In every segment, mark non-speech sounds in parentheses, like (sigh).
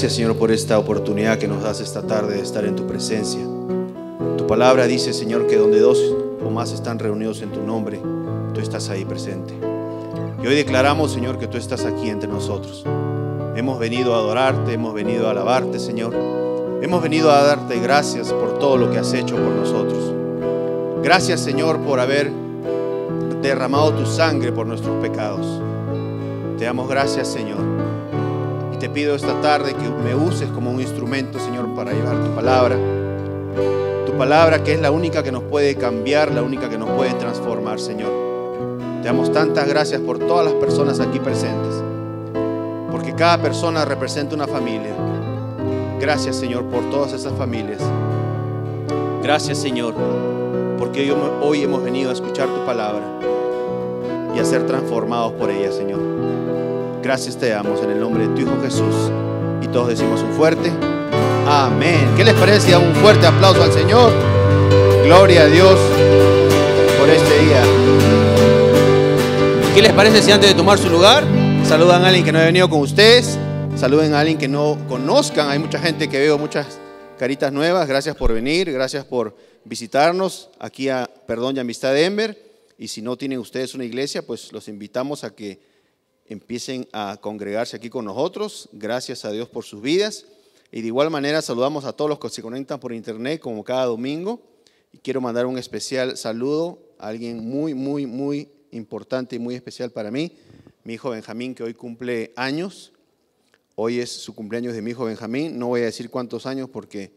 Gracias, Señor, por esta oportunidad que nos das esta tarde de estar en tu presencia. Tu palabra dice, Señor, que donde dos o más están reunidos en tu nombre, tú estás ahí presente. Y hoy declaramos, Señor, que tú estás aquí entre nosotros. Hemos venido a adorarte, hemos venido a alabarte, Señor. Hemos venido a darte gracias por todo lo que has hecho por nosotros. Gracias, Señor, por haber derramado tu sangre por nuestros pecados. Te damos gracias, Señor te pido esta tarde que me uses como un instrumento, Señor, para llevar tu palabra. Tu palabra que es la única que nos puede cambiar, la única que nos puede transformar, Señor. Te damos tantas gracias por todas las personas aquí presentes, porque cada persona representa una familia. Gracias, Señor, por todas esas familias. Gracias, Señor, porque hoy hemos venido a escuchar tu palabra y a ser transformados por ella, Señor. Gracias te damos en el nombre de tu Hijo Jesús. Y todos decimos un fuerte amén. ¿Qué les parece? Un fuerte aplauso al Señor. Gloria a Dios por este día. ¿Qué les parece si antes de tomar su lugar saludan a alguien que no ha venido con ustedes? Saluden a alguien que no conozcan. Hay mucha gente que veo, muchas caritas nuevas. Gracias por venir, gracias por visitarnos aquí a Perdón y Amistad de Enver. Y si no tienen ustedes una iglesia, pues los invitamos a que empiecen a congregarse aquí con nosotros. Gracias a Dios por sus vidas. Y de igual manera saludamos a todos los que se conectan por internet como cada domingo. Y quiero mandar un especial saludo a alguien muy, muy, muy importante y muy especial para mí, mi hijo Benjamín, que hoy cumple años. Hoy es su cumpleaños de mi hijo Benjamín. No voy a decir cuántos años porque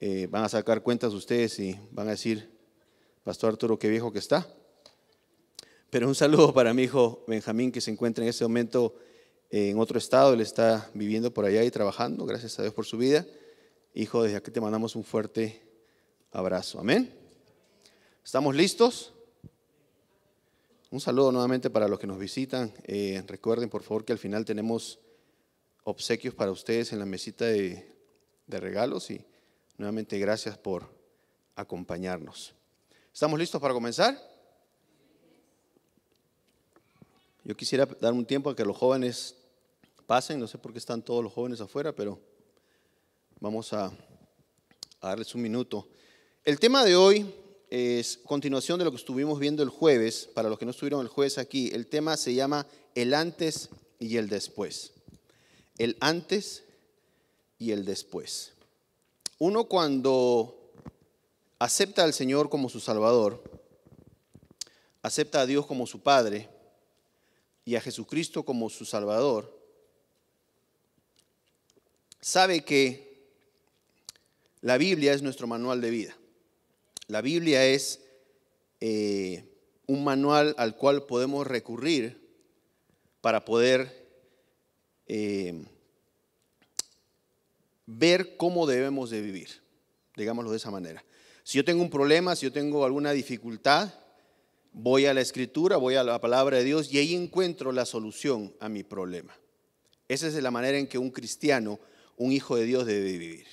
eh, van a sacar cuentas ustedes y van a decir, Pastor Arturo, qué viejo que está. Pero un saludo para mi hijo Benjamín, que se encuentra en este momento en otro estado. Él está viviendo por allá y trabajando. Gracias a Dios por su vida. Hijo, desde aquí te mandamos un fuerte abrazo. Amén. ¿Estamos listos? Un saludo nuevamente para los que nos visitan. Eh, recuerden, por favor, que al final tenemos obsequios para ustedes en la mesita de, de regalos. Y nuevamente, gracias por acompañarnos. ¿Estamos listos para comenzar? Yo quisiera dar un tiempo a que los jóvenes pasen, no sé por qué están todos los jóvenes afuera, pero vamos a, darles un minuto. El tema de hoy es continuación de lo que estuvimos viendo el jueves, para los que no estuvieron el jueves aquí, el tema se llama el antes y el después. El antes y el después. Uno cuando acepta al Señor como su Salvador, acepta a Dios como su Padre, y a Jesucristo como su Salvador, sabe que la Biblia es nuestro manual de vida. La Biblia es eh, un manual al cual podemos recurrir para poder eh, ver cómo debemos de vivir, digámoslo de esa manera. Si yo tengo un problema, si yo tengo alguna dificultad, Voy a la escritura, voy a la palabra de Dios y ahí encuentro la solución a mi problema. Esa es la manera en que un cristiano, un hijo de Dios debe vivir.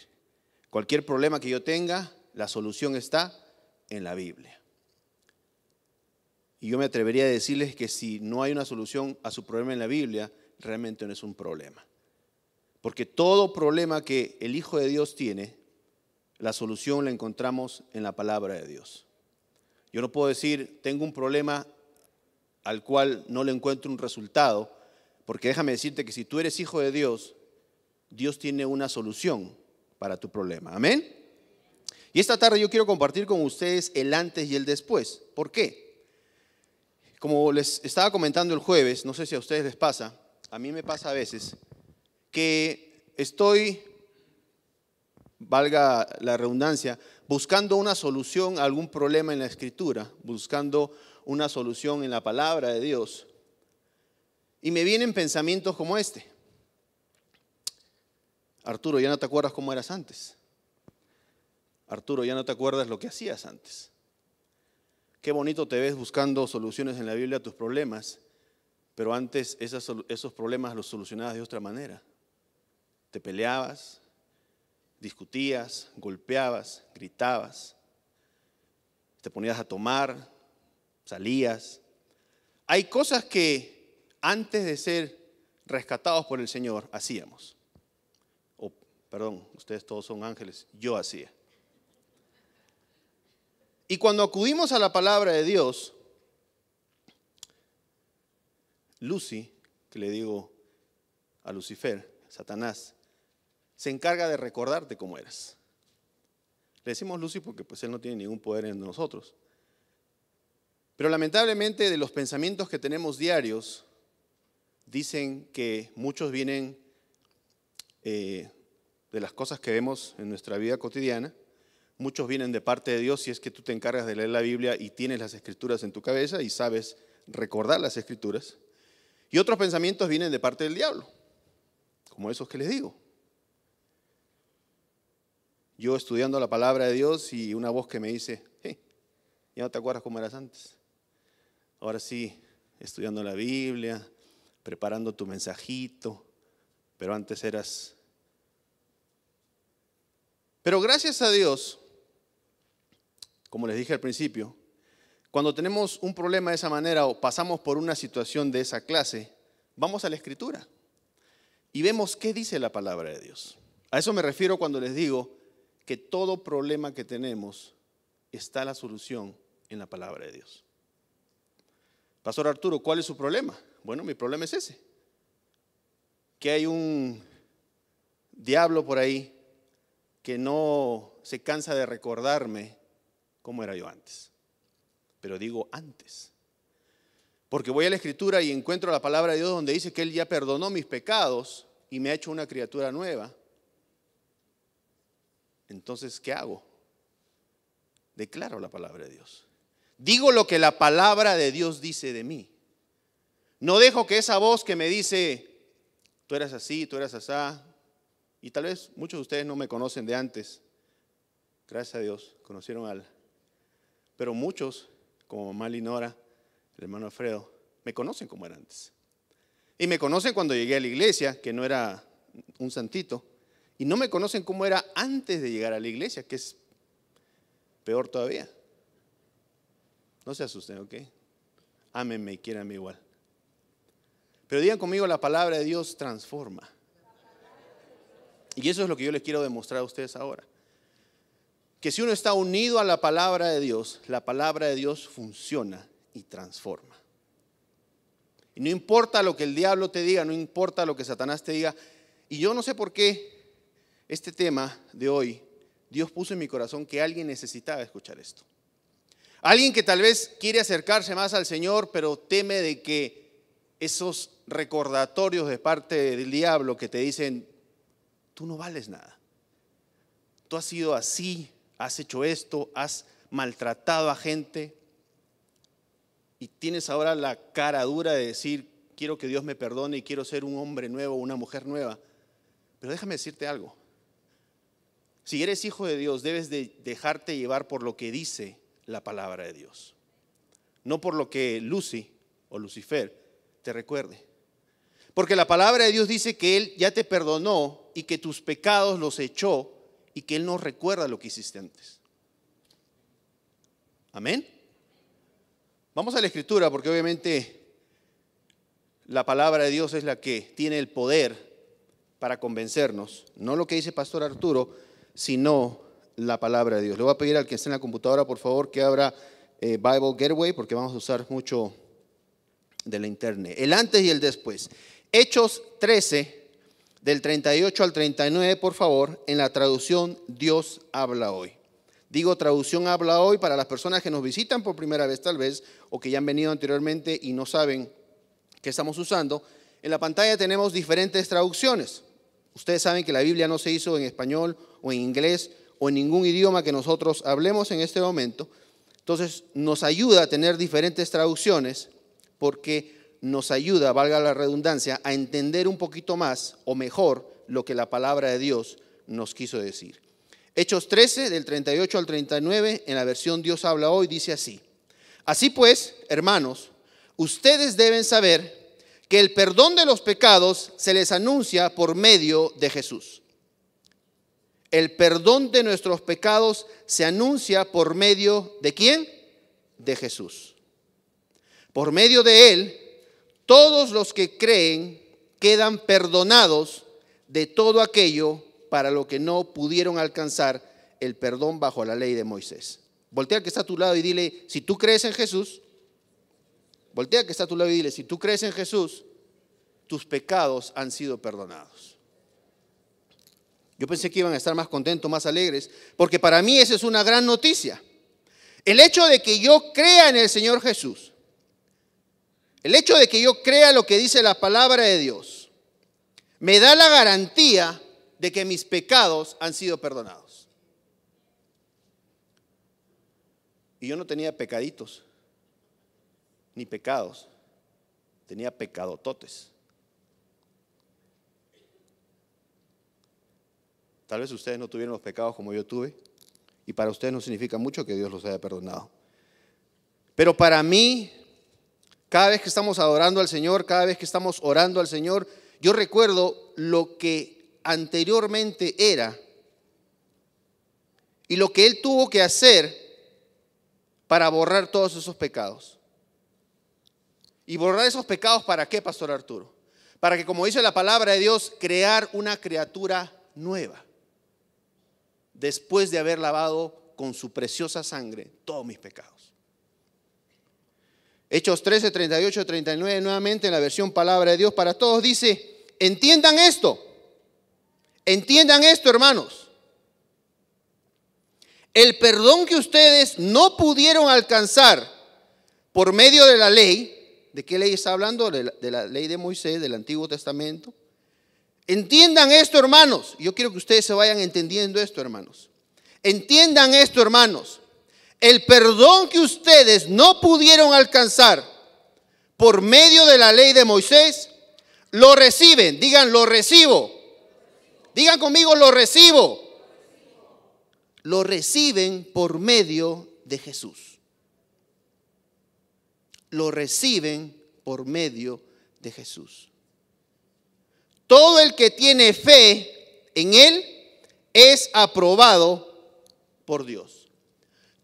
Cualquier problema que yo tenga, la solución está en la Biblia. Y yo me atrevería a decirles que si no hay una solución a su problema en la Biblia, realmente no es un problema. Porque todo problema que el Hijo de Dios tiene, la solución la encontramos en la palabra de Dios. Yo no puedo decir, tengo un problema al cual no le encuentro un resultado, porque déjame decirte que si tú eres hijo de Dios, Dios tiene una solución para tu problema. Amén. Y esta tarde yo quiero compartir con ustedes el antes y el después. ¿Por qué? Como les estaba comentando el jueves, no sé si a ustedes les pasa, a mí me pasa a veces, que estoy, valga la redundancia, buscando una solución a algún problema en la escritura, buscando una solución en la palabra de Dios. Y me vienen pensamientos como este. Arturo, ya no te acuerdas cómo eras antes. Arturo, ya no te acuerdas lo que hacías antes. Qué bonito te ves buscando soluciones en la Biblia a tus problemas, pero antes esos problemas los solucionabas de otra manera. Te peleabas, discutías, golpeabas, gritabas, te ponías a tomar, salías. Hay cosas que antes de ser rescatados por el Señor hacíamos. O, perdón, ustedes todos son ángeles, yo hacía. Y cuando acudimos a la palabra de Dios, Lucy, que le digo a Lucifer, Satanás, se encarga de recordarte cómo eras. Le decimos Lucy porque pues él no tiene ningún poder en nosotros. Pero lamentablemente de los pensamientos que tenemos diarios, dicen que muchos vienen eh, de las cosas que vemos en nuestra vida cotidiana, muchos vienen de parte de Dios si es que tú te encargas de leer la Biblia y tienes las escrituras en tu cabeza y sabes recordar las escrituras, y otros pensamientos vienen de parte del diablo, como esos que les digo yo estudiando la palabra de Dios y una voz que me dice, ya no te acuerdas cómo eras antes. Ahora sí, estudiando la Biblia, preparando tu mensajito, pero antes eras... Pero gracias a Dios, como les dije al principio, cuando tenemos un problema de esa manera o pasamos por una situación de esa clase, vamos a la escritura y vemos qué dice la palabra de Dios. A eso me refiero cuando les digo que todo problema que tenemos está la solución en la palabra de Dios. Pastor Arturo, ¿cuál es su problema? Bueno, mi problema es ese. Que hay un diablo por ahí que no se cansa de recordarme cómo era yo antes. Pero digo antes. Porque voy a la escritura y encuentro la palabra de Dios donde dice que Él ya perdonó mis pecados y me ha hecho una criatura nueva. Entonces, ¿qué hago? Declaro la palabra de Dios. Digo lo que la palabra de Dios dice de mí. No dejo que esa voz que me dice, tú eras así, tú eras asá, y tal vez muchos de ustedes no me conocen de antes, gracias a Dios, conocieron al... Pero muchos, como mamá Linora, el hermano Alfredo, me conocen como era antes. Y me conocen cuando llegué a la iglesia, que no era un santito, y no me conocen cómo era antes de llegar a la iglesia, que es peor todavía. No se asusten, ¿ok? Ámenme y quieranme igual. Pero digan conmigo, la palabra de Dios transforma. Y eso es lo que yo les quiero demostrar a ustedes ahora. Que si uno está unido a la palabra de Dios, la palabra de Dios funciona y transforma. Y no importa lo que el diablo te diga, no importa lo que Satanás te diga. Y yo no sé por qué este tema de hoy, Dios puso en mi corazón que alguien necesitaba escuchar esto. Alguien que tal vez quiere acercarse más al Señor, pero teme de que esos recordatorios de parte del diablo que te dicen, tú no vales nada. Tú has sido así, has hecho esto, has maltratado a gente y tienes ahora la cara dura de decir, quiero que Dios me perdone y quiero ser un hombre nuevo, una mujer nueva. Pero déjame decirte algo. Si eres hijo de Dios, debes de dejarte llevar por lo que dice la palabra de Dios, no por lo que Lucy o Lucifer te recuerde. Porque la palabra de Dios dice que Él ya te perdonó y que tus pecados los echó y que Él no recuerda lo que hiciste antes. Amén. Vamos a la escritura porque obviamente la palabra de Dios es la que tiene el poder para convencernos, no lo que dice Pastor Arturo, sino la palabra de Dios. Le voy a pedir al que esté en la computadora, por favor, que abra eh, Bible Gateway, porque vamos a usar mucho de la internet. El antes y el después. Hechos 13, del 38 al 39, por favor, en la traducción Dios habla hoy. Digo traducción habla hoy para las personas que nos visitan por primera vez tal vez o que ya han venido anteriormente y no saben qué estamos usando. En la pantalla tenemos diferentes traducciones. Ustedes saben que la Biblia no se hizo en español o en inglés o en ningún idioma que nosotros hablemos en este momento. Entonces nos ayuda a tener diferentes traducciones porque nos ayuda, valga la redundancia, a entender un poquito más o mejor lo que la palabra de Dios nos quiso decir. Hechos 13, del 38 al 39, en la versión Dios habla hoy, dice así. Así pues, hermanos, ustedes deben saber que el perdón de los pecados se les anuncia por medio de Jesús. El perdón de nuestros pecados se anuncia por medio de quién? De Jesús. Por medio de Él, todos los que creen quedan perdonados de todo aquello para lo que no pudieron alcanzar el perdón bajo la ley de Moisés. Voltea que está a tu lado y dile, si tú crees en Jesús, voltea que está a tu lado y dile, si tú crees en Jesús, tus pecados han sido perdonados. Yo pensé que iban a estar más contentos, más alegres, porque para mí esa es una gran noticia. El hecho de que yo crea en el Señor Jesús, el hecho de que yo crea lo que dice la palabra de Dios, me da la garantía de que mis pecados han sido perdonados. Y yo no tenía pecaditos, ni pecados, tenía pecadototes. Tal vez ustedes no tuvieron los pecados como yo tuve, y para ustedes no significa mucho que Dios los haya perdonado. Pero para mí, cada vez que estamos adorando al Señor, cada vez que estamos orando al Señor, yo recuerdo lo que anteriormente era y lo que Él tuvo que hacer para borrar todos esos pecados. ¿Y borrar esos pecados para qué, Pastor Arturo? Para que, como dice la palabra de Dios, crear una criatura nueva después de haber lavado con su preciosa sangre todos mis pecados. Hechos 13, 38, 39, nuevamente en la versión palabra de Dios para todos dice, entiendan esto, entiendan esto hermanos. El perdón que ustedes no pudieron alcanzar por medio de la ley, ¿de qué ley está hablando? De la, de la ley de Moisés, del Antiguo Testamento, Entiendan esto, hermanos. Yo quiero que ustedes se vayan entendiendo esto, hermanos. Entiendan esto, hermanos. El perdón que ustedes no pudieron alcanzar por medio de la ley de Moisés, lo reciben. Digan, lo recibo. Digan conmigo, lo recibo. Lo reciben por medio de Jesús. Lo reciben por medio de Jesús todo el que tiene fe en Él es aprobado por Dios.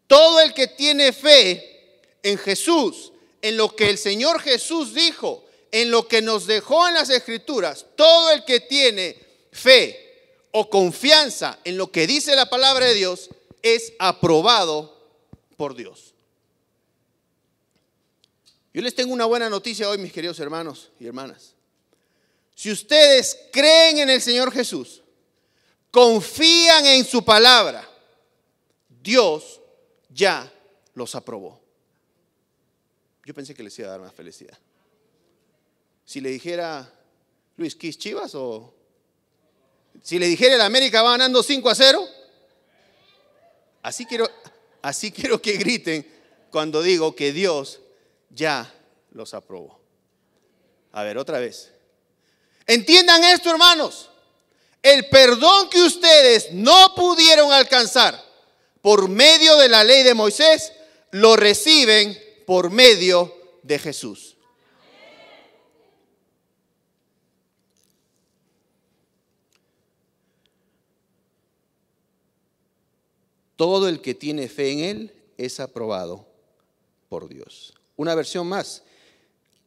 Todo el que tiene fe en Jesús, en lo que el Señor Jesús dijo, en lo que nos dejó en las Escrituras, todo el que tiene fe o confianza en lo que dice la palabra de Dios es aprobado por Dios. Yo les tengo una buena noticia hoy, mis queridos hermanos y hermanas. Si ustedes creen en el Señor Jesús, confían en su palabra, Dios ya los aprobó. Yo pensé que les iba a dar más felicidad. Si le dijera, Luis, Quis Chivas o...? Si le dijera el América va ganando 5 a 0. Así quiero, así quiero que griten cuando digo que Dios ya los aprobó. A ver, otra vez. Entiendan esto, hermanos. El perdón que ustedes no pudieron alcanzar por medio de la ley de Moisés, lo reciben por medio de Jesús. Todo el que tiene fe en Él es aprobado por Dios. Una versión más.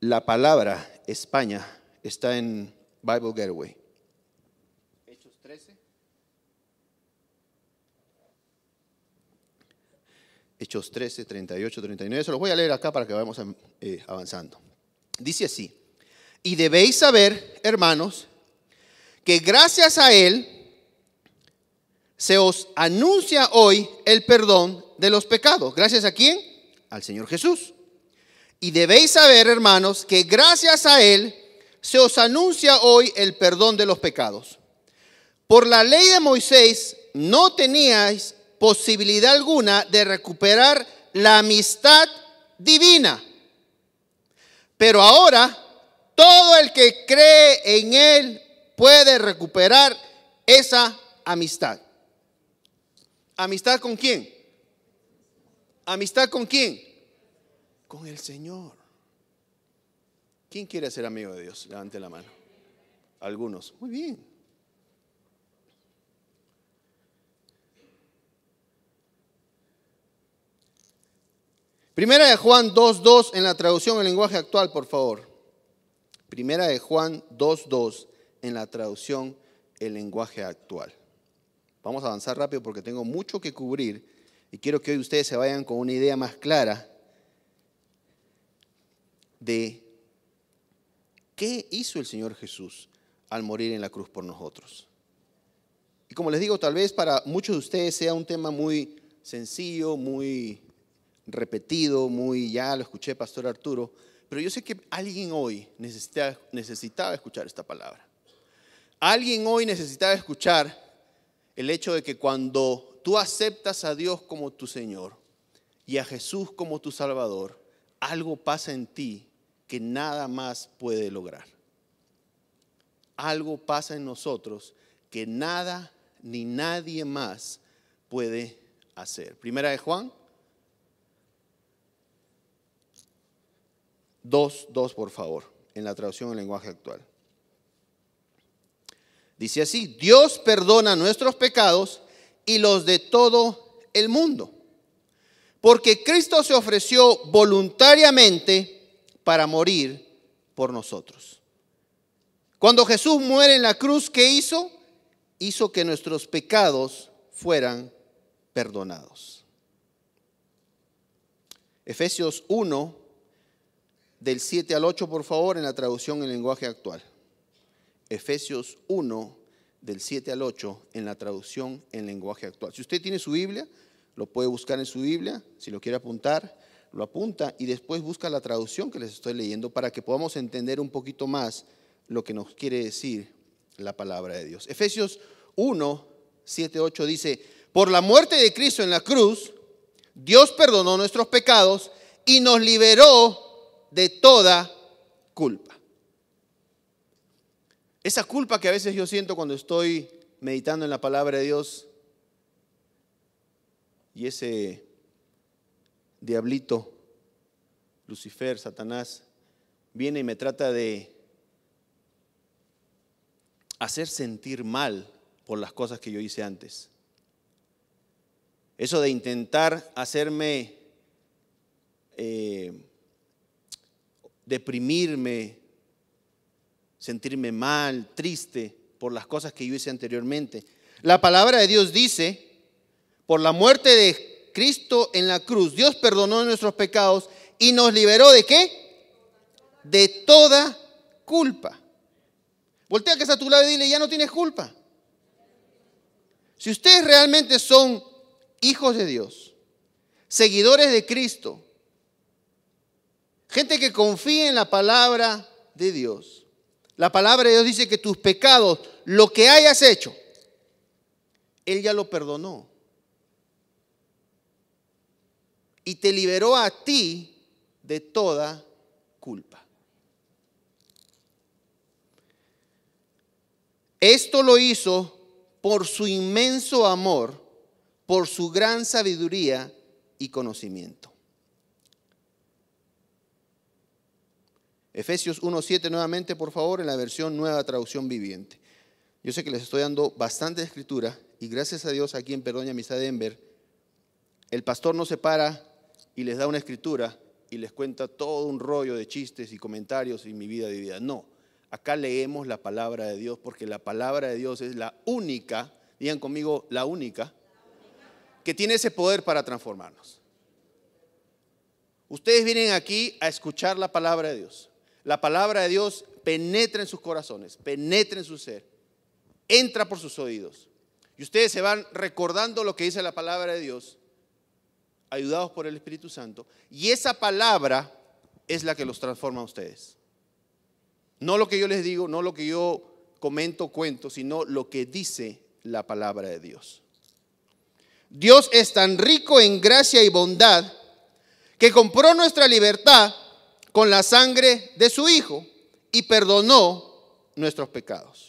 La palabra España está en Bible Getaway. Hechos 13. Hechos 13, 38, 39. Se los voy a leer acá para que vayamos em, eh, avanzando. Dice así. Y debéis saber, hermanos, que gracias a Él se os anuncia hoy el perdón de los pecados. ¿Gracias a quién? Al Señor Jesús. Y debéis saber, hermanos, que gracias a Él se os anuncia hoy el perdón de los pecados. Por la ley de Moisés no teníais posibilidad alguna de recuperar la amistad divina. Pero ahora todo el que cree en Él puede recuperar esa amistad. ¿Amistad con quién? ¿Amistad con quién? Con el Señor. ¿Quién quiere ser amigo de Dios? Levante la mano. Algunos. Muy bien. Primera de Juan 2.2 en la traducción el lenguaje actual, por favor. Primera de Juan 2.2 en la traducción el lenguaje actual. Vamos a avanzar rápido porque tengo mucho que cubrir y quiero que hoy ustedes se vayan con una idea más clara de ¿Qué hizo el Señor Jesús al morir en la cruz por nosotros? Y como les digo, tal vez para muchos de ustedes sea un tema muy sencillo, muy repetido, muy ya lo escuché, Pastor Arturo, pero yo sé que alguien hoy necesitaba, escuchar esta palabra. Alguien hoy necesitaba escuchar el hecho de que cuando tú aceptas a Dios como tu Señor y a Jesús como tu Salvador, algo pasa en ti que nada más puede lograr. Algo pasa en nosotros que nada ni nadie más puede hacer. Primera de Juan Dos, dos por favor, en la traducción en lenguaje actual. Dice así, Dios perdona nuestros pecados y los de todo el mundo, porque Cristo se ofreció voluntariamente para morir por nosotros. Cuando Jesús muere en la cruz, ¿qué hizo? Hizo que nuestros pecados fueran perdonados. Efesios 1, del 7 al 8, por favor, en la traducción en lenguaje actual. Efesios 1, del 7 al 8, en la traducción en lenguaje actual. Si usted tiene su Biblia, lo puede buscar en su Biblia, si lo quiere apuntar lo apunta y después busca la traducción que les estoy leyendo para que podamos entender un poquito más lo que nos quiere decir la palabra de Dios. Efesios 1, 7, 8 dice, por la muerte de Cristo en la cruz, Dios perdonó nuestros pecados y nos liberó de toda culpa. Esa culpa que a veces yo siento cuando estoy meditando en la palabra de Dios y ese diablito, Lucifer, Satanás, viene y me trata de hacer sentir mal por las cosas que yo hice antes. Eso de intentar hacerme eh, deprimirme, sentirme mal, triste por las cosas que yo hice anteriormente. La palabra de Dios dice, por la muerte de Cristo en la cruz, Dios perdonó nuestros pecados y nos liberó de qué? De toda culpa. Voltea que está a tu lado y dile, ya no tienes culpa. Si ustedes realmente son hijos de Dios, seguidores de Cristo, gente que confía en la palabra de Dios, la palabra de Dios dice que tus pecados, lo que hayas hecho, Él ya lo perdonó. y te liberó a ti de toda culpa. Esto lo hizo por su inmenso amor, por su gran sabiduría y conocimiento. Efesios 1.7 nuevamente, por favor, en la versión nueva traducción viviente. Yo sé que les estoy dando bastante escritura y gracias a Dios aquí en Perdón Amistad de Denver, el pastor no se para y les da una escritura y les cuenta todo un rollo de chistes y comentarios y mi vida de vida. No, acá leemos la palabra de Dios porque la palabra de Dios es la única, digan conmigo, la única, que tiene ese poder para transformarnos. Ustedes vienen aquí a escuchar la palabra de Dios. La palabra de Dios penetra en sus corazones, penetra en su ser, entra por sus oídos. Y ustedes se van recordando lo que dice la palabra de Dios ayudados por el Espíritu Santo, y esa palabra es la que los transforma a ustedes. No lo que yo les digo, no lo que yo comento, cuento, sino lo que dice la palabra de Dios. Dios es tan rico en gracia y bondad que compró nuestra libertad con la sangre de su Hijo y perdonó nuestros pecados.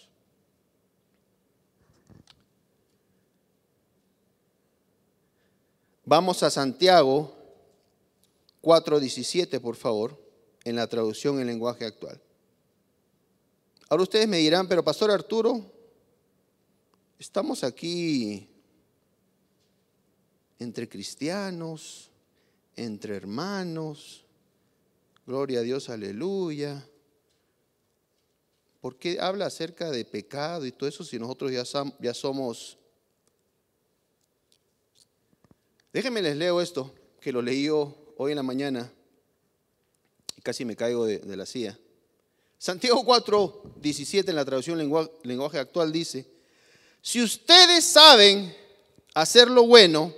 Vamos a Santiago 4.17, por favor, en la traducción en lenguaje actual. Ahora ustedes me dirán, pero Pastor Arturo, estamos aquí entre cristianos, entre hermanos, gloria a Dios, aleluya. ¿Por qué habla acerca de pecado y todo eso si nosotros ya, somos Déjenme les leo esto, que lo leí yo hoy en la mañana y casi me caigo de, la silla. Santiago 4, 17 en la traducción lenguaje, lenguaje actual dice, si ustedes saben hacer lo bueno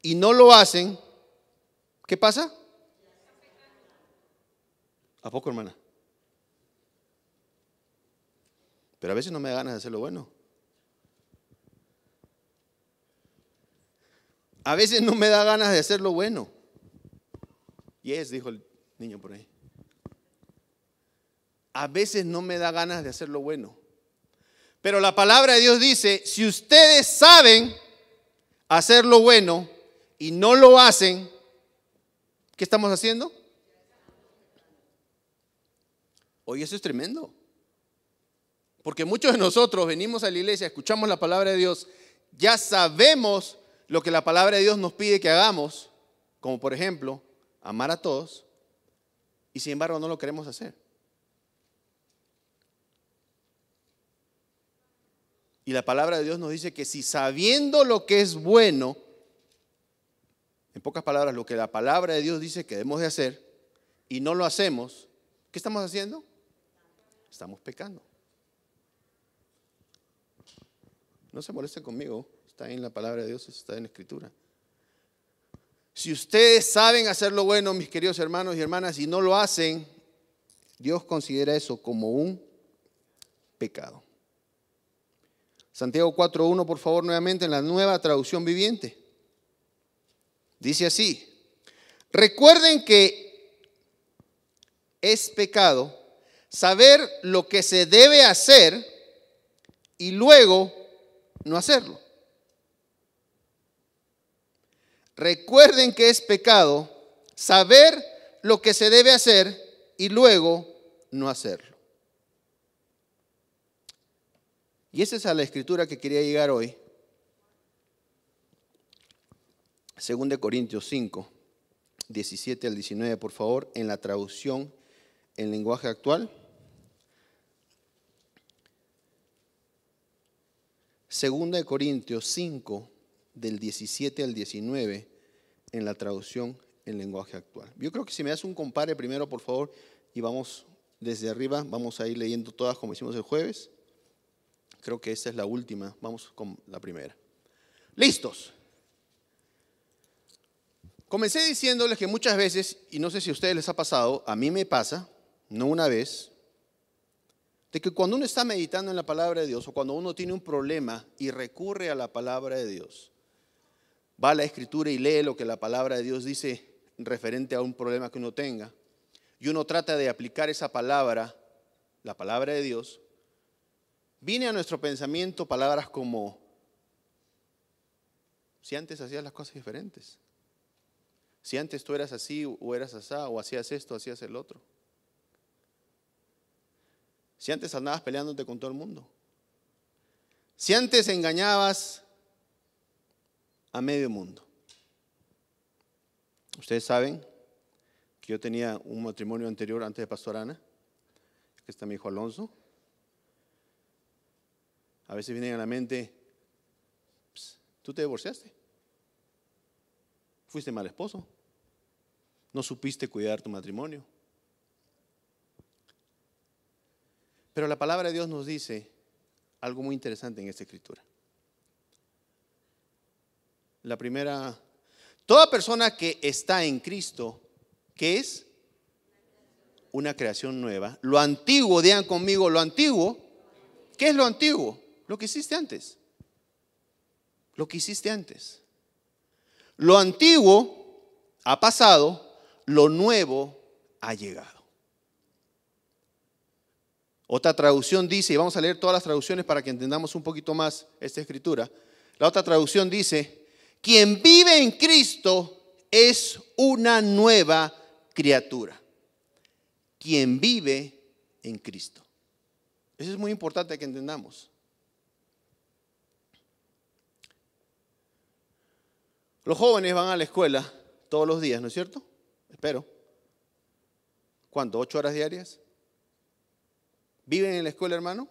y no lo hacen, ¿qué pasa? ¿A poco, hermana? Pero a veces no me da ganas de hacer lo bueno. A veces no me da ganas de hacer lo bueno. es, dijo el niño por ahí. A veces no me da ganas de hacer lo bueno. Pero la palabra de Dios dice, si ustedes saben hacer lo bueno y no lo hacen, ¿qué estamos haciendo? Oye, eso es tremendo. Porque muchos de nosotros venimos a la iglesia, escuchamos la palabra de Dios, ya sabemos lo que la palabra de Dios nos pide que hagamos, como por ejemplo amar a todos, y sin embargo no lo queremos hacer. Y la palabra de Dios nos dice que si sabiendo lo que es bueno, en pocas palabras, lo que la palabra de Dios dice que debemos de hacer y no lo hacemos, ¿qué estamos haciendo? Estamos pecando. No se moleste conmigo. Está en la palabra de Dios, está en la escritura. Si ustedes saben hacer lo bueno, mis queridos hermanos y hermanas, y no lo hacen, Dios considera eso como un pecado. Santiago 4.1, por favor, nuevamente en la nueva traducción viviente. Dice así, recuerden que es pecado saber lo que se debe hacer y luego no hacerlo. Recuerden que es pecado saber lo que se debe hacer y luego no hacerlo. Y esa es a la escritura que quería llegar hoy. Segunda de Corintios 5, 17 al 19, por favor, en la traducción en lenguaje actual. Segunda de Corintios 5, del 17 al 19 en la traducción en lenguaje actual. Yo creo que si me das un compare primero, por favor, y vamos desde arriba, vamos a ir leyendo todas como hicimos el jueves. Creo que esta es la última, vamos con la primera. Listos. Comencé diciéndoles que muchas veces, y no sé si a ustedes les ha pasado, a mí me pasa, no una vez, de que cuando uno está meditando en la palabra de Dios o cuando uno tiene un problema y recurre a la palabra de Dios, va a la escritura y lee lo que la palabra de Dios dice referente a un problema que uno tenga, y uno trata de aplicar esa palabra, la palabra de Dios, viene a nuestro pensamiento palabras como, si antes hacías las cosas diferentes, si antes tú eras así o eras asá, o hacías esto, hacías el otro, si antes andabas peleándote con todo el mundo, si antes engañabas a medio mundo. Ustedes saben que yo tenía un matrimonio anterior antes de Pastor Ana, que está mi hijo Alonso. A veces vienen a la mente, tú te divorciaste, fuiste mal esposo, no supiste cuidar tu matrimonio. Pero la palabra de Dios nos dice algo muy interesante en esta escritura. La primera, toda persona que está en Cristo, ¿qué es? Una creación nueva. Lo antiguo, digan conmigo, lo antiguo. ¿Qué es lo antiguo? Lo que hiciste antes. Lo que hiciste antes. Lo antiguo ha pasado, lo nuevo ha llegado. Otra traducción dice, y vamos a leer todas las traducciones para que entendamos un poquito más esta escritura. La otra traducción dice, quien vive en Cristo es una nueva criatura. Quien vive en Cristo. Eso es muy importante que entendamos. Los jóvenes van a la escuela todos los días, ¿no es cierto? Espero. ¿Cuánto? ¿Ocho horas diarias? ¿Viven en la escuela, hermano?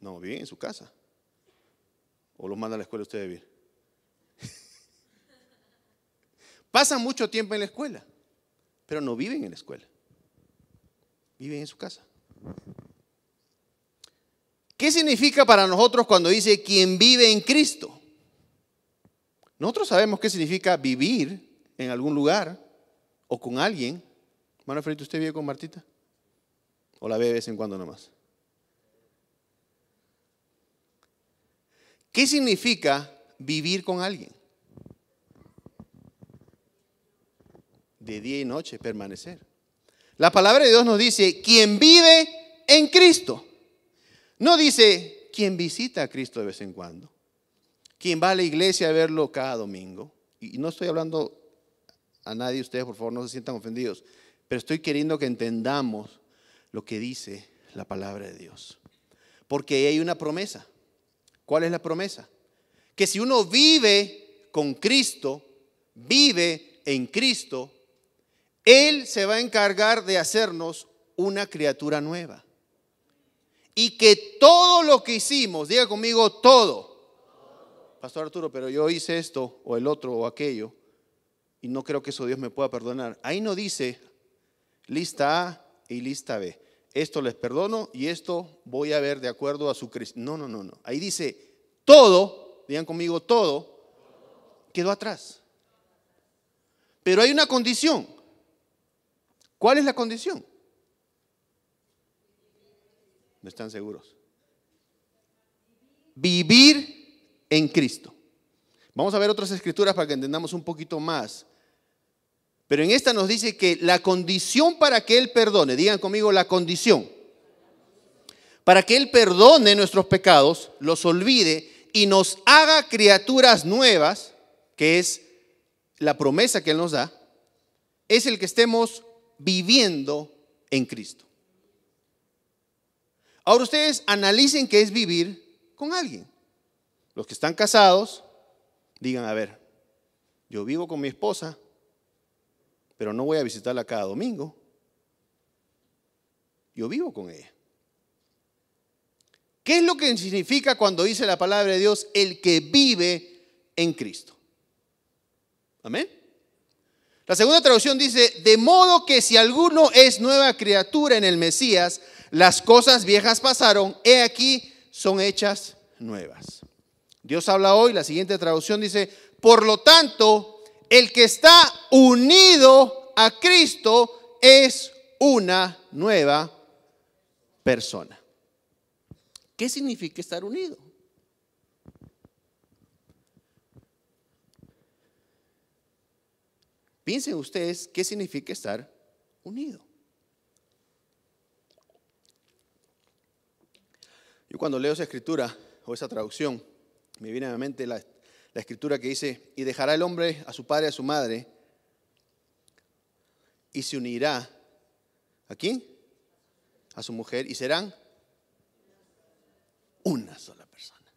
No, viven en su casa. ¿O los manda a la escuela ustedes a vivir? Pasan mucho tiempo en la escuela, pero no viven en la escuela. Viven en su casa. ¿Qué significa para nosotros cuando dice quien vive en Cristo? Nosotros sabemos qué significa vivir en algún lugar o con alguien. Hermano ¿usted vive con Martita? ¿O la ve de vez en cuando nomás? ¿Qué significa vivir con alguien? de día y noche permanecer. La palabra de Dios nos dice, quien vive en Cristo. No dice, quien visita a Cristo de vez en cuando. Quien va a la iglesia a verlo cada domingo. Y no estoy hablando a nadie, ustedes por favor no se sientan ofendidos, pero estoy queriendo que entendamos lo que dice la palabra de Dios. Porque hay una promesa. ¿Cuál es la promesa? Que si uno vive con Cristo, vive en Cristo, él se va a encargar de hacernos una criatura nueva. Y que todo lo que hicimos, diga conmigo todo. Pastor Arturo, pero yo hice esto o el otro o aquello y no creo que eso Dios me pueda perdonar. Ahí no dice lista A y lista B. Esto les perdono y esto voy a ver de acuerdo a su Cristo. No, no, no, no. Ahí dice todo, digan conmigo todo, quedó atrás. Pero hay una condición. ¿Cuál es la condición? No están seguros. Vivir en Cristo. Vamos a ver otras escrituras para que entendamos un poquito más. Pero en esta nos dice que la condición para que Él perdone, digan conmigo la condición, para que Él perdone nuestros pecados, los olvide y nos haga criaturas nuevas, que es la promesa que Él nos da, es el que estemos viviendo en Cristo. Ahora ustedes analicen qué es vivir con alguien. Los que están casados, digan, a ver, yo vivo con mi esposa, pero no voy a visitarla cada domingo. Yo vivo con ella. ¿Qué es lo que significa cuando dice la palabra de Dios el que vive en Cristo? Amén. La segunda traducción dice, de modo que si alguno es nueva criatura en el Mesías, las cosas viejas pasaron, he aquí, son hechas nuevas. Dios habla hoy, la siguiente traducción dice, por lo tanto, el que está unido a Cristo es una nueva persona. ¿Qué significa estar unido? Piensen ustedes qué significa estar unido. Yo cuando leo esa escritura o esa traducción, me viene a la mente la, escritura que dice, y dejará el hombre a su padre y a su madre, y se unirá, ¿a quién? A su mujer, y serán una sola persona.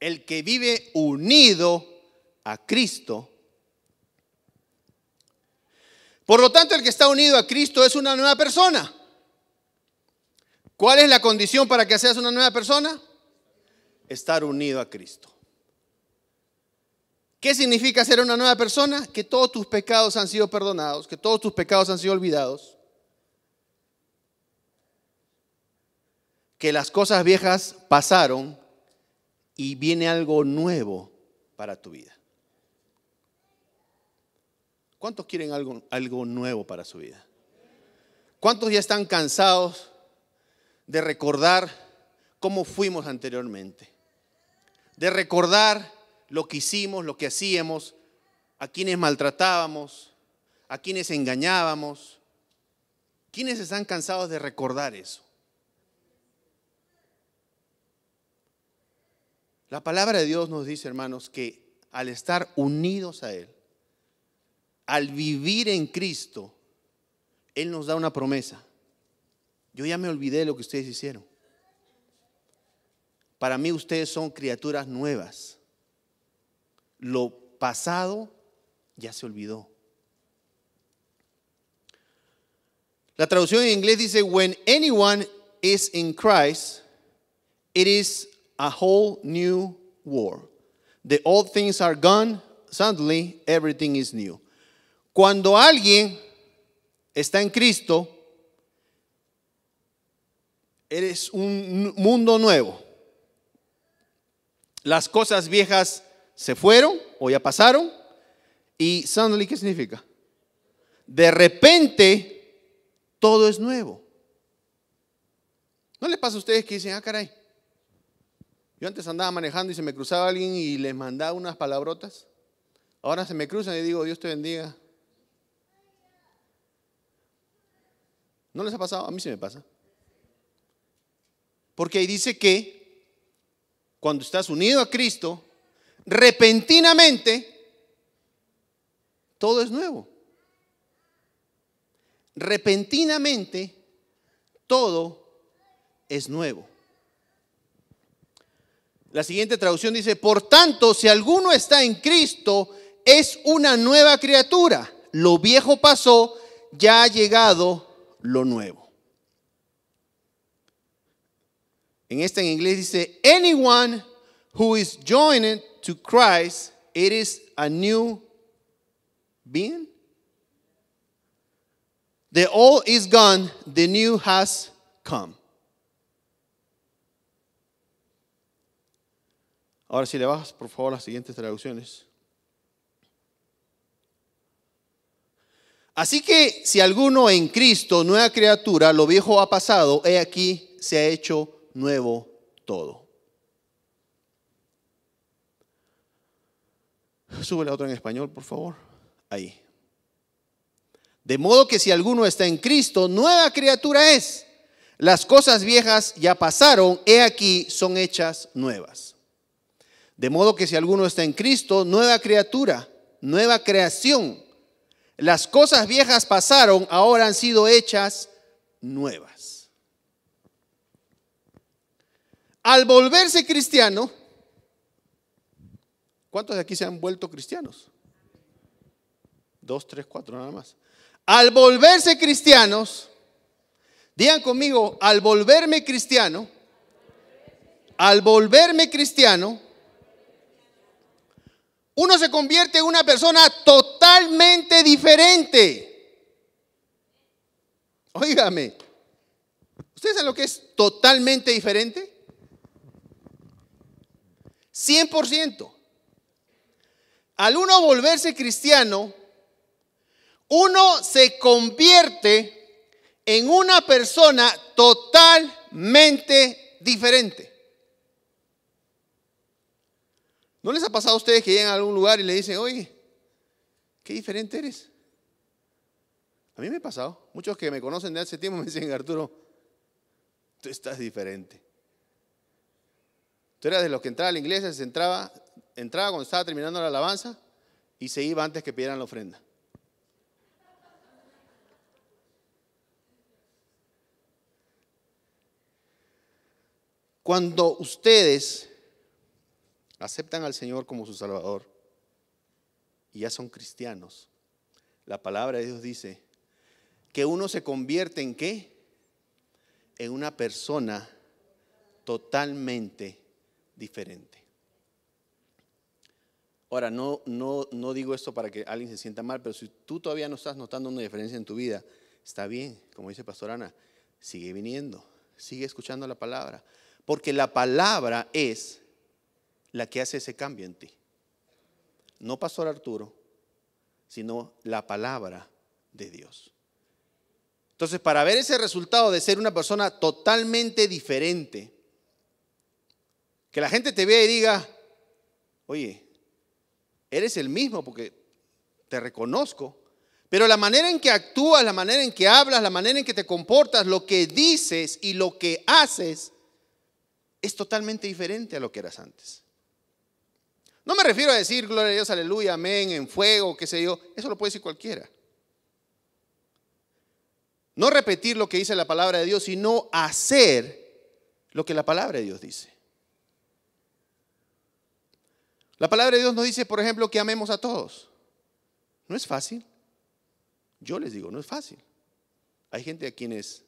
El que vive unido a Cristo por lo tanto, el que está unido a Cristo es una nueva persona. ¿Cuál es la condición para que seas una nueva persona? Estar unido a Cristo. ¿Qué significa ser una nueva persona? Que todos tus pecados han sido perdonados, que todos tus pecados han sido olvidados, que las cosas viejas pasaron y viene algo nuevo para tu vida. ¿Cuántos quieren algo, algo nuevo para su vida? ¿Cuántos ya están cansados de recordar cómo fuimos anteriormente? De recordar lo que hicimos, lo que hacíamos, a quienes maltratábamos, a quienes engañábamos. ¿Quiénes están cansados de recordar eso? La palabra de Dios nos dice, hermanos, que al estar unidos a Él, al vivir en Cristo, Él nos da una promesa. Yo ya me olvidé de lo que ustedes hicieron. Para mí ustedes son criaturas nuevas. Lo pasado ya se olvidó. La traducción en inglés dice, when anyone is in Christ, it is a whole new world. The old things are gone, suddenly everything is new. Cuando alguien está en Cristo, eres un mundo nuevo. Las cosas viejas se fueron o ya pasaron. ¿Y suddenly qué significa? De repente todo es nuevo. ¿No le pasa a ustedes que dicen, ah, caray? Yo antes andaba manejando y se me cruzaba alguien y les mandaba unas palabrotas. Ahora se me cruzan y digo, Dios te bendiga. ¿No les ha pasado? A mí se me pasa. Porque ahí dice que cuando estás unido a Cristo, repentinamente todo es nuevo. Repentinamente todo es nuevo. La siguiente traducción dice, por tanto, si alguno está en Cristo, es una nueva criatura. Lo viejo pasó, ya ha llegado lo nuevo. En esta en inglés dice, anyone who is joined to Christ, it is a new being. The old is gone, the new has come. Ahora si le vas por favor, las siguientes traducciones. Así que si alguno en Cristo, nueva criatura, lo viejo ha pasado, he aquí, se ha hecho nuevo todo. Sube la otra en español, por favor. Ahí. De modo que si alguno está en Cristo, nueva criatura es. Las cosas viejas ya pasaron, he aquí, son hechas nuevas. De modo que si alguno está en Cristo, nueva criatura, nueva creación. Las cosas viejas pasaron, ahora han sido hechas nuevas. Al volverse cristiano, ¿cuántos de aquí se han vuelto cristianos? Dos, tres, cuatro nada más. Al volverse cristianos, digan conmigo, al volverme cristiano, al volverme cristiano, uno se convierte en una persona totalmente diferente. Óigame, ¿ustedes saben lo que es totalmente diferente? 100%. Al uno volverse cristiano, uno se convierte en una persona totalmente diferente. ¿No les ha pasado a ustedes que llegan a algún lugar y le dicen, oye, qué diferente eres? A mí me ha pasado. Muchos que me conocen de hace tiempo (laughs) me dicen, Arturo, tú estás diferente. Tú eras de los que entraba a la iglesia, se entraba, entraba cuando estaba terminando la alabanza y se iba antes que pidieran la ofrenda. Cuando ustedes aceptan al Señor como su Salvador y ya son cristianos, la palabra de Dios dice que uno se convierte en qué? En una persona totalmente diferente. Ahora, no, no, no digo esto para que alguien se sienta mal, pero si tú todavía no estás notando una diferencia en tu vida, está bien, como dice Pastor Ana, sigue viniendo, sigue escuchando la palabra, porque la palabra es la que hace ese cambio en ti. No Pastor Arturo, sino la palabra de Dios. Entonces, para ver ese resultado de ser una persona totalmente diferente, que la gente te vea y diga, oye, eres el mismo porque te reconozco, pero la manera en que actúas, la manera en que hablas, la manera en que te comportas, lo que dices y lo que haces es totalmente diferente a lo que eras antes. No me refiero a decir gloria a Dios, aleluya, amén, en fuego, qué sé yo. Eso lo puede decir cualquiera. No repetir lo que dice la palabra de Dios, sino hacer lo que la palabra de Dios dice. La palabra de Dios nos dice, por ejemplo, que amemos a todos. No es fácil. Yo les digo, no es fácil. Hay gente a quienes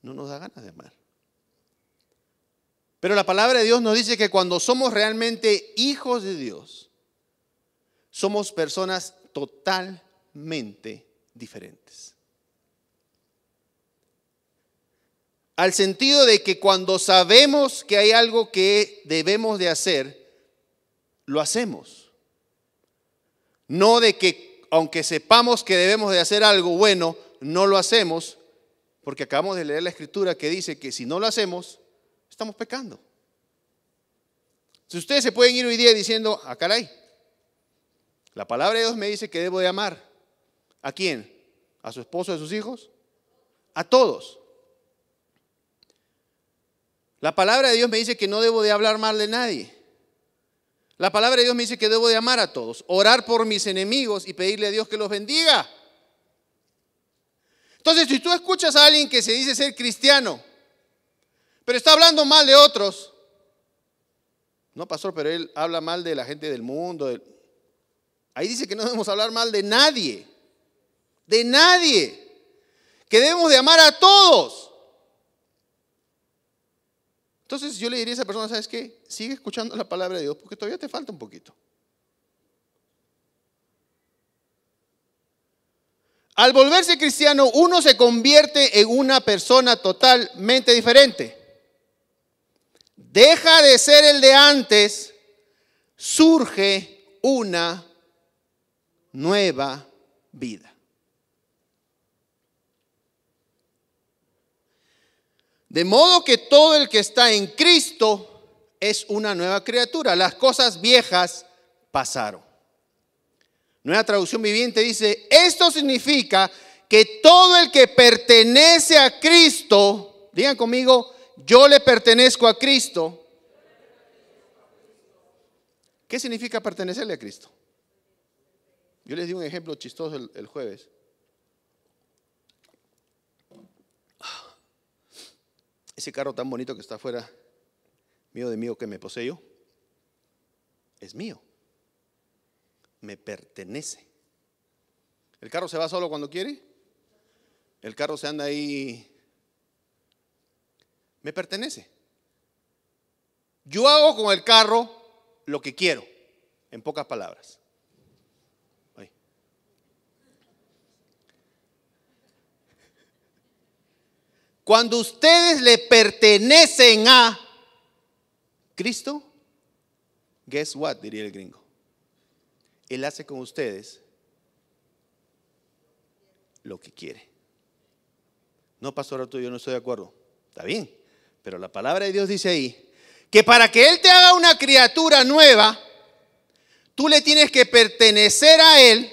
no nos da ganas de amar. Pero la palabra de Dios nos dice que cuando somos realmente hijos de Dios, somos personas totalmente diferentes. Al sentido de que cuando sabemos que hay algo que debemos de hacer, lo hacemos. No de que aunque sepamos que debemos de hacer algo bueno, no lo hacemos, porque acabamos de leer la escritura que dice que si no lo hacemos, estamos pecando. Si ustedes se pueden ir hoy día diciendo, a ah, caray, la palabra de Dios me dice que debo de amar. ¿A quién? ¿A su esposo, a sus hijos? A todos. La palabra de Dios me dice que no debo de hablar mal de nadie. La palabra de Dios me dice que debo de amar a todos, orar por mis enemigos y pedirle a Dios que los bendiga. Entonces, si tú escuchas a alguien que se dice ser cristiano pero está hablando mal de otros. No, pastor, pero él habla mal de la gente del mundo. Ahí dice que no debemos hablar mal de nadie, de nadie, que debemos de amar a todos. Entonces yo le diría a esa persona, ¿sabes qué? Sigue escuchando la palabra de Dios porque todavía te falta un poquito. Al volverse cristiano, uno se convierte en una persona totalmente diferente deja de ser el de antes, surge una nueva vida. De modo que todo el que está en Cristo es una nueva criatura. Las cosas viejas pasaron. Nueva traducción viviente dice, esto significa que todo el que pertenece a Cristo, digan conmigo, yo le pertenezco a Cristo. ¿Qué significa pertenecerle a Cristo? Yo les di un ejemplo chistoso el, jueves. Ese carro tan bonito que está afuera, mío de mío que me poseo, es mío. Me pertenece. ¿El carro se va solo cuando quiere? ¿El carro se anda ahí me pertenece. Yo hago con el carro lo que quiero, en pocas palabras. Cuando ustedes le pertenecen a Cristo, guess what, diría el gringo. Él hace con ustedes lo que quiere. No, pastor, yo no estoy de acuerdo. Está bien, pero la palabra de Dios dice ahí, que para que Él te haga una criatura nueva, tú le tienes que pertenecer a Él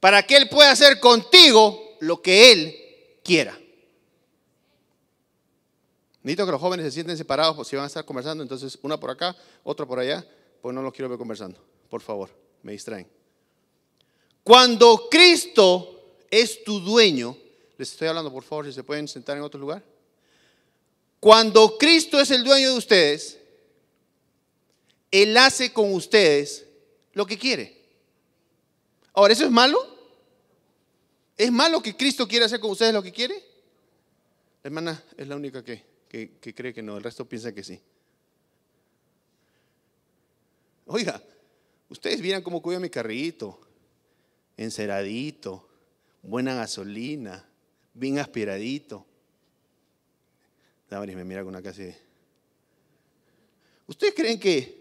para que Él pueda hacer contigo lo que Él quiera. Necesito que los jóvenes se sienten separados, pues si van a estar conversando, entonces una por acá, otra por allá, pues no los quiero ver conversando. Por favor, me distraen. Cuando Cristo es tu dueño, les estoy hablando, por favor, si se pueden sentar en otro lugar. Cuando Cristo es el dueño de ustedes, Él hace con ustedes lo que quiere. Ahora, ¿eso es malo? ¿Es malo que Cristo quiera hacer con ustedes lo que quiere? La hermana es la única que, cree que no, el resto piensa que sí. Oiga, ustedes vieran cómo cuida mi carrito, enceradito, buena gasolina, bien aspiradito me mira con una casi... ¿Ustedes creen que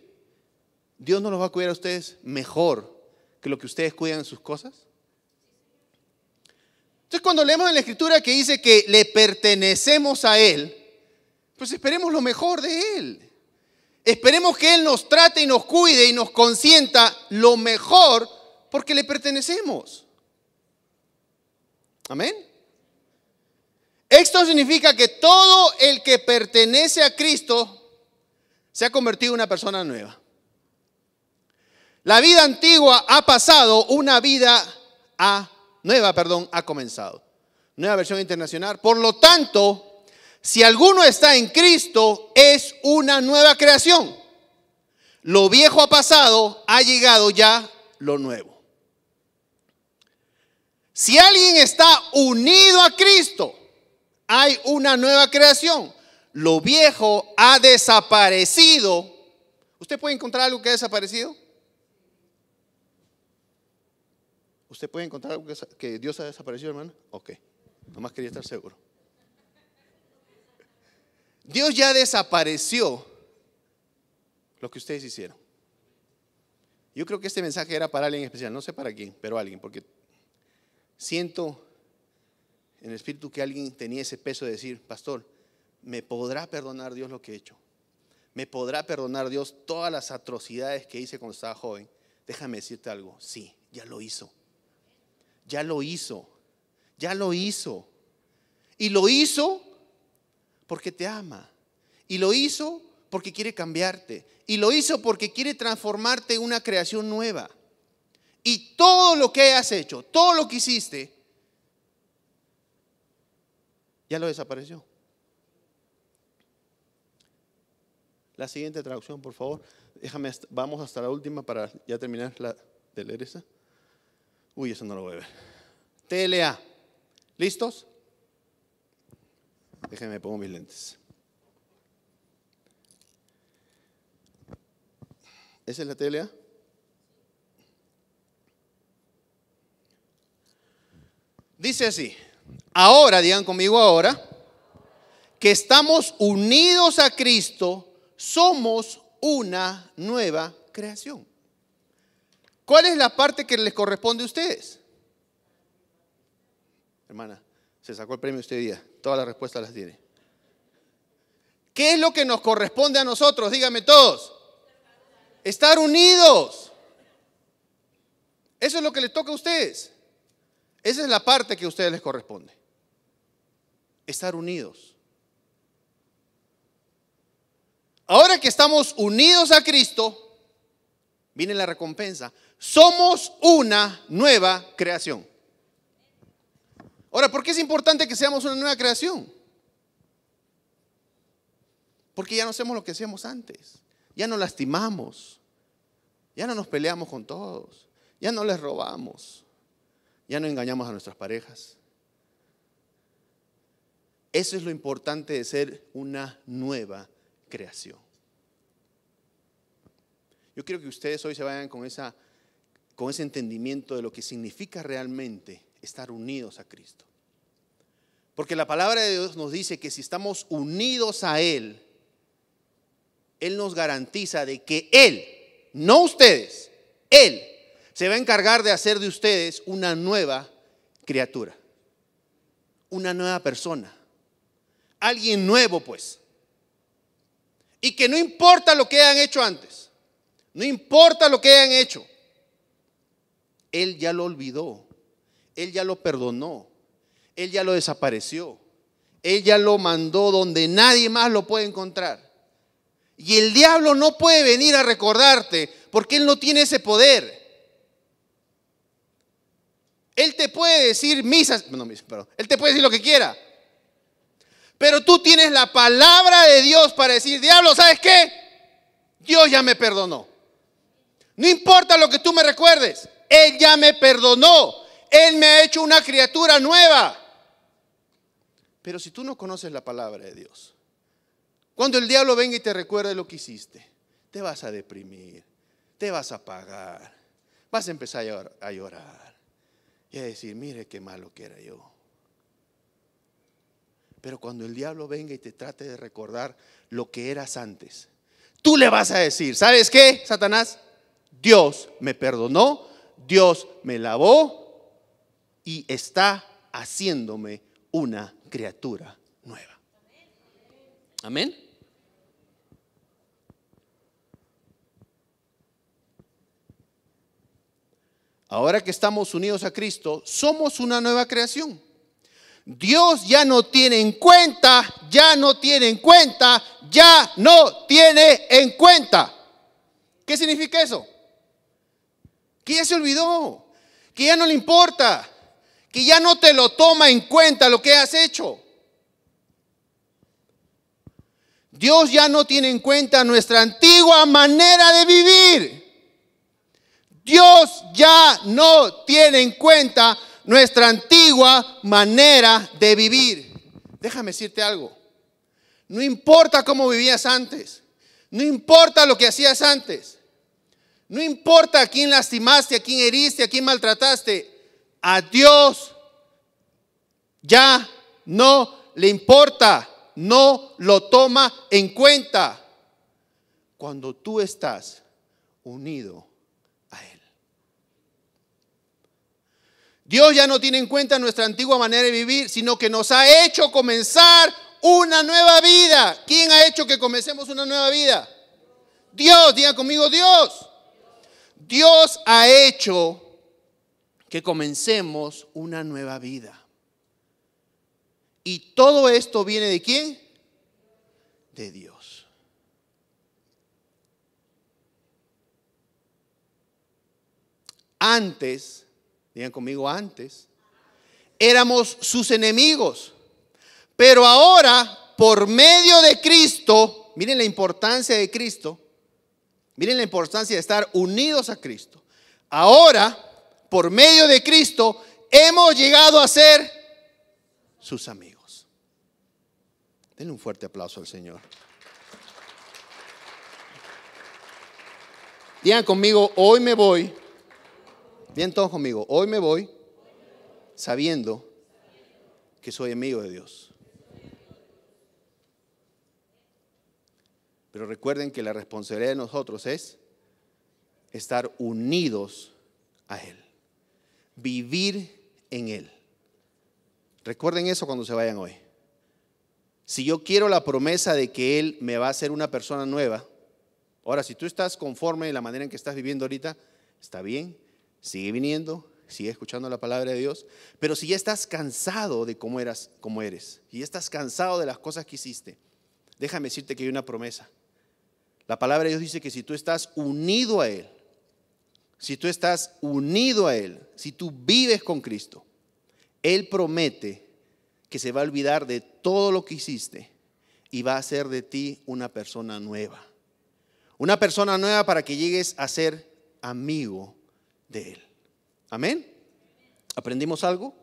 Dios no los va a cuidar a ustedes mejor que lo que ustedes cuidan en sus cosas? Entonces cuando leemos en la escritura que dice que le pertenecemos a Él, pues esperemos lo mejor de Él. Esperemos que Él nos trate y nos cuide y nos consienta lo mejor porque le pertenecemos. Amén. Esto significa que todo el que pertenece a Cristo se ha convertido en una persona nueva. La vida antigua ha pasado, una vida a, nueva, perdón, ha comenzado. Nueva versión internacional. Por lo tanto, si alguno está en Cristo, es una nueva creación. Lo viejo ha pasado, ha llegado ya lo nuevo. Si alguien está unido a Cristo, hay una nueva creación. Lo viejo ha desaparecido. ¿Usted puede encontrar algo que ha desaparecido? ¿Usted puede encontrar algo que, Dios ha desaparecido, hermano? Ok, nomás quería estar seguro. Dios ya desapareció lo que ustedes hicieron. Yo creo que este mensaje era para alguien especial, no sé para quién, pero alguien, porque siento en el espíritu que alguien tenía ese peso de decir, pastor, ¿me podrá perdonar Dios lo que he hecho? ¿Me podrá perdonar Dios todas las atrocidades que hice cuando estaba joven? Déjame decirte algo, sí, ya lo hizo. Ya lo hizo. Ya lo hizo. Y lo hizo porque te ama. Y lo hizo porque quiere cambiarte. Y lo hizo porque quiere transformarte en una creación nueva. Y todo lo que has hecho, todo lo que hiciste, ya lo desapareció. La siguiente traducción, por favor. Déjame, vamos hasta la última para ya terminar la, de leer esa. Uy, eso no lo voy a ver. TLA. ¿Listos? Déjenme, pongo mis lentes. ¿Esa es la TLA? Dice así. Ahora, digan conmigo ahora, que estamos unidos a Cristo, somos una nueva creación. ¿Cuál es la parte que les corresponde a ustedes? Hermana, se sacó el premio usted día. Todas las respuestas las tiene. ¿Qué es lo que nos corresponde a nosotros? Díganme todos. Estar unidos. Eso es lo que les toca a ustedes. Esa es la parte que a ustedes les corresponde. Estar unidos. Ahora que estamos unidos a Cristo, viene la recompensa. Somos una nueva creación. Ahora, ¿por qué es importante que seamos una nueva creación? Porque ya no hacemos lo que hacíamos antes. Ya no lastimamos. Ya no nos peleamos con todos. Ya no les robamos ya no engañamos a nuestras parejas. Eso es lo importante de ser una nueva creación. Yo quiero que ustedes hoy se vayan con, esa, con ese entendimiento de lo que significa realmente estar unidos a Cristo. Porque la palabra de Dios nos dice que si estamos unidos a Él, Él nos garantiza de que Él, no ustedes, Él se va a encargar de hacer de ustedes una nueva criatura, una nueva persona, alguien nuevo pues. Y que no importa lo que hayan hecho antes, no importa lo que hayan hecho, Él ya lo olvidó, Él ya lo perdonó, Él ya lo desapareció, Él ya lo mandó donde nadie más lo puede encontrar. Y el diablo no puede venir a recordarte porque Él no tiene ese poder. Él te puede decir misas, no, perdón, Él te puede decir lo que quiera. Pero tú tienes la palabra de Dios para decir, diablo, ¿sabes qué? Dios ya me perdonó. No importa lo que tú me recuerdes, Él ya me perdonó. Él me ha hecho una criatura nueva. Pero si tú no conoces la palabra de Dios, cuando el diablo venga y te recuerde lo que hiciste, te vas a deprimir, te vas a apagar, vas a empezar a llorar y a decir, mire qué malo que era yo. Pero cuando el diablo venga y te trate de recordar lo que eras antes, tú le vas a decir, ¿sabes qué, Satanás? Dios me perdonó, Dios me lavó y está haciéndome una criatura nueva. Amén. ahora que estamos unidos a Cristo, somos una nueva creación. Dios ya no tiene en cuenta, ya no tiene en cuenta, ya no tiene en cuenta. ¿Qué significa eso? Que ya se olvidó, que ya no le importa, que ya no te lo toma en cuenta lo que has hecho. Dios ya no tiene en cuenta nuestra antigua manera de vivir. Dios ya no tiene en cuenta nuestra antigua manera de vivir. Déjame decirte algo. No importa cómo vivías antes. No importa lo que hacías antes. No importa a quién lastimaste, a quién heriste, a quién maltrataste. A Dios ya no le importa. No lo toma en cuenta. Cuando tú estás unido Dios ya no tiene en cuenta nuestra antigua manera de vivir, sino que nos ha hecho comenzar una nueva vida. ¿Quién ha hecho que comencemos una nueva vida? Dios, diga conmigo Dios. Dios ha hecho que comencemos una nueva vida. Y todo esto viene de quién? De Dios. Antes Digan conmigo antes. Éramos sus enemigos. Pero ahora, por medio de Cristo, miren la importancia de Cristo. Miren la importancia de estar unidos a Cristo. Ahora, por medio de Cristo, hemos llegado a ser sus amigos. Denle un fuerte aplauso al Señor. Digan conmigo, hoy me voy Bien todos conmigo. Hoy me voy sabiendo que soy amigo de Dios. Pero recuerden que la responsabilidad de nosotros es estar unidos a Él, vivir en Él. Recuerden eso cuando se vayan hoy. Si yo quiero la promesa de que Él me va a hacer una persona nueva, ahora si tú estás conforme en la manera en que estás viviendo ahorita, está bien, Sigue viniendo, sigue escuchando la palabra de Dios, pero si ya estás cansado de cómo eras, como eres, y ya estás cansado de las cosas que hiciste, déjame decirte que hay una promesa. La palabra de Dios dice que si tú estás unido a Él, si tú estás unido a Él, si tú vives con Cristo, Él promete que se va a olvidar de todo lo que hiciste y va a hacer de ti una persona nueva. Una persona nueva para que llegues a ser amigo de Él. Amén. ¿Aprendimos algo?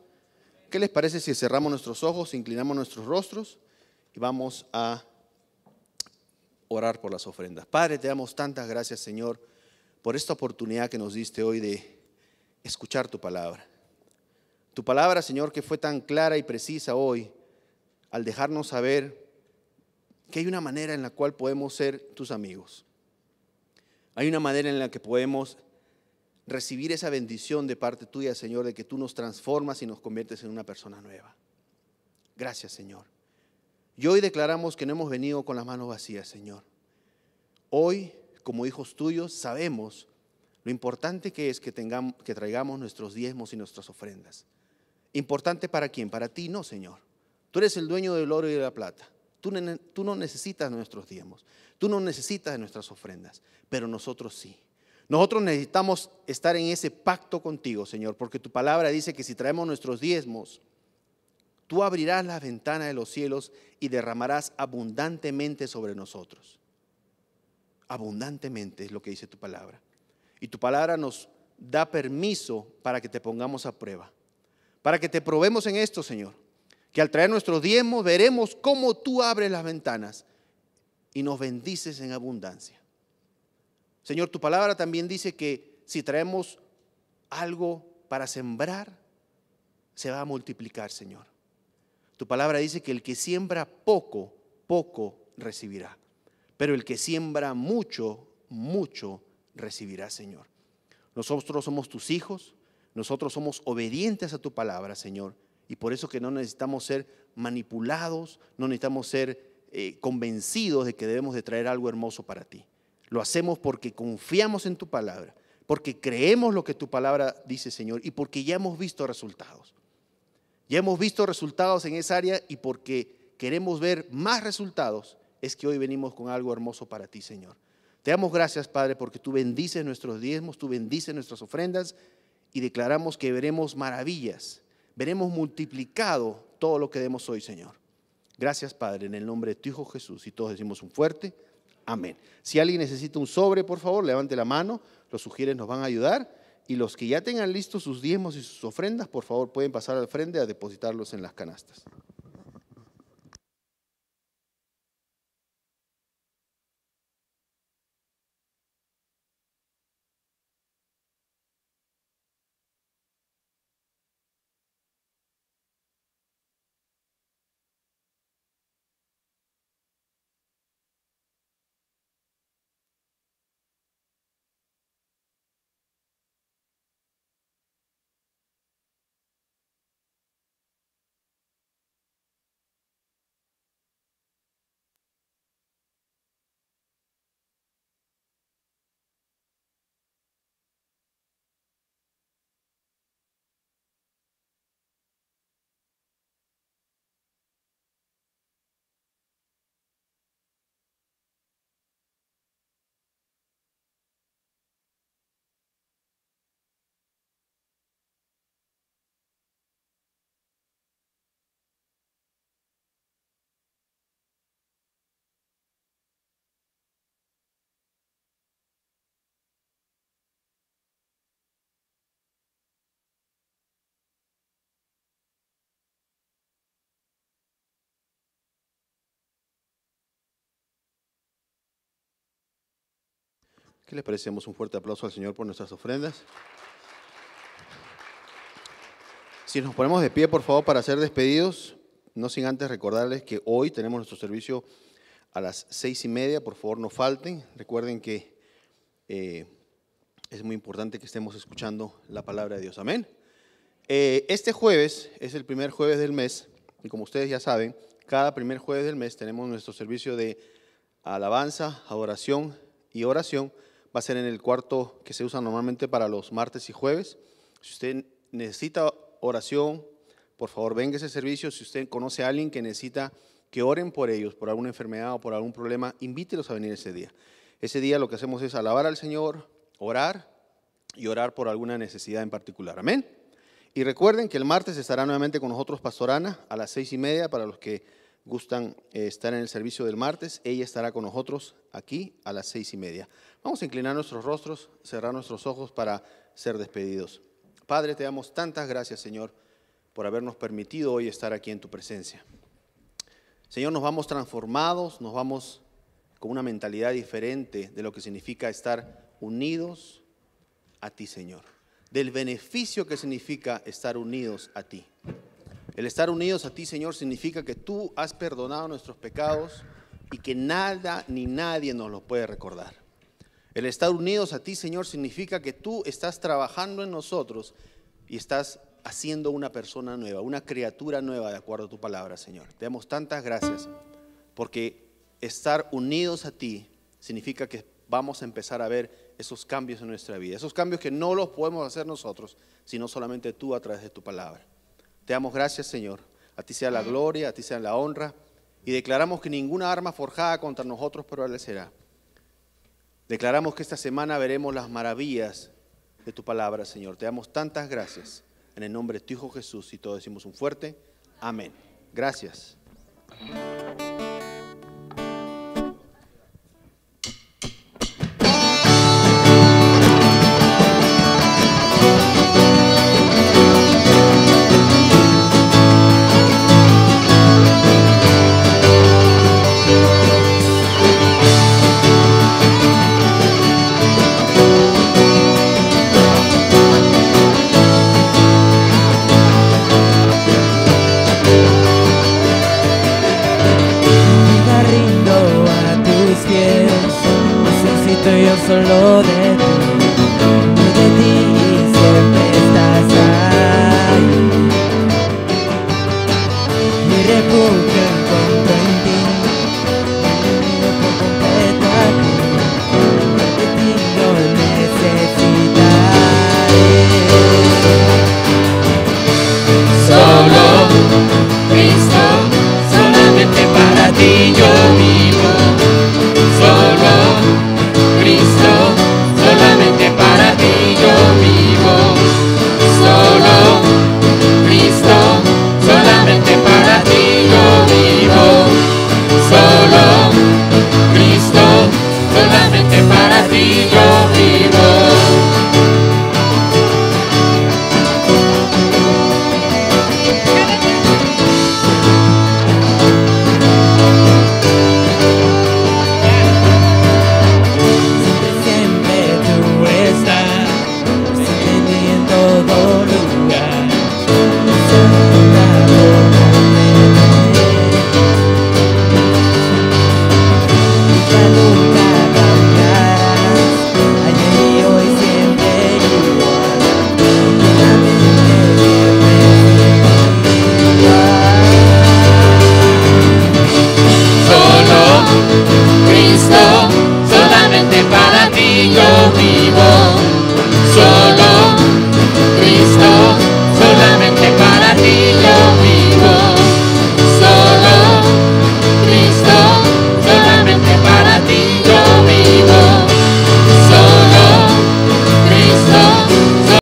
¿Qué les parece si cerramos nuestros ojos, inclinamos nuestros rostros y vamos a orar por las ofrendas? Padre, te damos tantas gracias, Señor, por esta oportunidad que nos diste hoy de escuchar tu palabra. Tu palabra, Señor, que fue tan clara y precisa hoy al dejarnos saber que hay una manera en la cual podemos ser tus amigos. Hay una manera en la que podemos recibir esa bendición de parte tuya, Señor, de que tú nos transformas y nos conviertes en una persona nueva. Gracias, Señor. Y hoy declaramos que no hemos venido con las manos vacías, Señor. Hoy, como hijos tuyos, sabemos lo importante que es que, tengamos, que traigamos nuestros diezmos y nuestras ofrendas. ¿Importante para quién? Para ti no, Señor. Tú eres el dueño del oro y de la plata. Tú, tú no necesitas nuestros diezmos. Tú no necesitas nuestras ofrendas. Pero nosotros sí. Nosotros necesitamos estar en ese pacto contigo, Señor, porque tu palabra dice que si traemos nuestros diezmos, tú abrirás la ventana de los cielos y derramarás abundantemente sobre nosotros. Abundantemente es lo que dice tu palabra. Y tu palabra nos da permiso para que te pongamos a prueba, para que te probemos en esto, Señor, que al traer nuestros diezmos veremos cómo tú abres las ventanas y nos bendices en abundancia. Señor, tu palabra también dice que si traemos algo para sembrar, se va a multiplicar, Señor. Tu palabra dice que el que siembra poco, poco recibirá. Pero el que siembra mucho, mucho recibirá, Señor. Nosotros somos tus hijos, nosotros somos obedientes a tu palabra, Señor. Y por eso que no necesitamos ser manipulados, no necesitamos ser eh, convencidos de que debemos de traer algo hermoso para ti. Lo hacemos porque confiamos en tu palabra, porque creemos lo que tu palabra dice, Señor, y porque ya hemos visto resultados. Ya hemos visto resultados en esa área y porque queremos ver más resultados, es que hoy venimos con algo hermoso para ti, Señor. Te damos gracias, Padre, porque tú bendices nuestros diezmos, tú bendices nuestras ofrendas y declaramos que veremos maravillas, veremos multiplicado todo lo que demos hoy, Señor. Gracias, Padre, en el nombre de tu Hijo Jesús. Y todos decimos un fuerte. Amén. Si alguien necesita un sobre, por favor, levante la mano. Los sugieres nos van a ayudar. Y los que ya tengan listos sus diezmos y sus ofrendas, por favor, pueden pasar al frente a depositarlos en las canastas. ¿Qué les parecemos? Un fuerte aplauso al Señor por nuestras ofrendas. Si nos ponemos de pie, por favor, para ser despedidos, no sin antes recordarles que hoy tenemos nuestro servicio a las seis y media, por favor no falten. Recuerden que eh, es muy importante que estemos escuchando la palabra de Dios. Amén. Eh, este jueves es el primer jueves del mes y como ustedes ya saben, cada primer jueves del mes tenemos nuestro servicio de alabanza, adoración y oración va a ser en el cuarto que se usa normalmente para los martes y jueves. Si usted necesita oración, por favor, venga a ese servicio. Si usted conoce a alguien que necesita que oren por ellos, por alguna enfermedad o por algún problema, invítelos a venir ese día. Ese día lo que hacemos es alabar al Señor, orar y orar por alguna necesidad en particular. Amén. Y recuerden que el martes estará nuevamente con nosotros Pastorana a las seis y media para los que gustan eh, estar en el servicio del martes, ella estará con nosotros aquí a las seis y media. Vamos a inclinar nuestros rostros, cerrar nuestros ojos para ser despedidos. Padre, te damos tantas gracias, Señor, por habernos permitido hoy estar aquí en tu presencia. Señor, nos vamos transformados, nos vamos con una mentalidad diferente de lo que significa estar unidos a ti, Señor, del beneficio que significa estar unidos a ti. El estar unidos a ti, Señor, significa que tú has perdonado nuestros pecados y que nada ni nadie nos lo puede recordar. El estar unidos a ti, Señor, significa que tú estás trabajando en nosotros y estás haciendo una persona nueva, una criatura nueva, de acuerdo a tu palabra, Señor. Te damos tantas gracias, porque estar unidos a ti significa que vamos a empezar a ver esos cambios en nuestra vida, esos cambios que no los podemos hacer nosotros, sino solamente tú a través de tu palabra. Te damos gracias, Señor. A ti sea la gloria, a ti sea la honra. Y declaramos que ninguna arma forjada contra nosotros prevalecerá. Declaramos que esta semana veremos las maravillas de tu palabra, Señor. Te damos tantas gracias. En el nombre de tu Hijo Jesús y todos decimos un fuerte amén. Gracias. solo de ti.